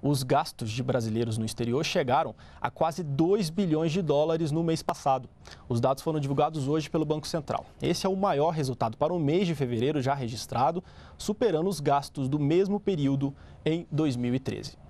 Os gastos de brasileiros no exterior chegaram a quase 2 bilhões de dólares no mês passado. Os dados foram divulgados hoje pelo Banco Central. Esse é o maior resultado para o mês de fevereiro já registrado, superando os gastos do mesmo período em 2013.